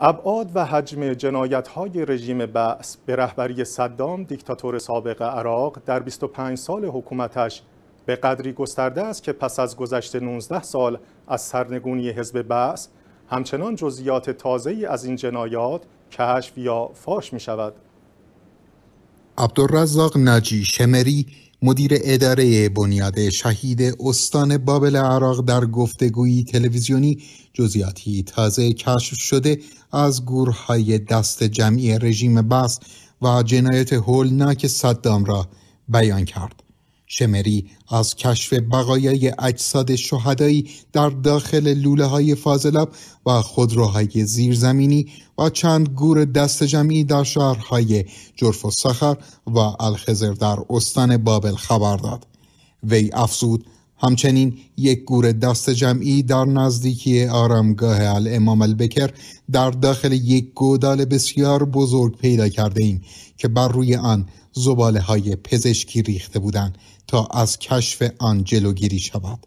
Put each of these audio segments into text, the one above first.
ابعاد و حجم جنایت های رژیم بعث به رهبری صدام دیکتاتور سابق عراق در 25 سال حکومتش به قدری گسترده است که پس از گذشت 19 سال از سرنگونی حزب بعث همچنان جزئیات ای از این جنایات کشف یا فاش می شود. عبدالرزاق نجی شمری مدیر اداره بنیاد شهید استان بابل عراق در گفتگویی تلویزیونی جزیاتی تازه کشف شده از گورهای دست جمعی رژیم بس و جنایت هولناک صدام را بیان کرد. شمری از کشف بقایای اجساد شهدایی در داخل لوله های فاضلاب و خودروهای زیرزمینی و چند گور دست جمعی در شهرهای جرف و سخر و الخزر در استان بابل خبر داد وی افزود همچنین یک گور دست جمعی در نزدیکی آرامگاه الامام البکر در داخل یک گودال بسیار بزرگ پیدا کرده ایم که بر روی آن زباله های پزشکی ریخته بودند تا از کشف آن جلوگیری شود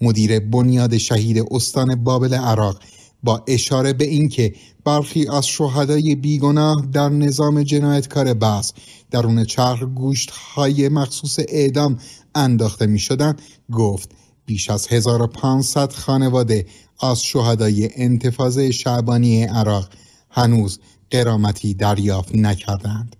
مدیر بنیاد شهید استان بابل عراق با اشاره به اینکه برخی از شهدای بیگناه در نظام جنایتکار بس درون چرخ گوشت های مخصوص اعدام انداخته می شدن گفت بیش از 1500 خانواده از شهدای انتفاضه شعبانی عراق هنوز قرامتی دریافت نکردند.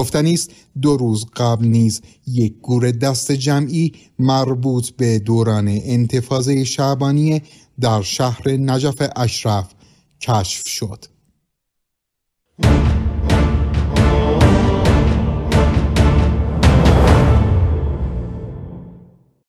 گفتنی است دو روز قبل نیز یک گور دست جمعی مربوط به دوران انتفاضه شعبانی در شهر نجف اشرف کشف شد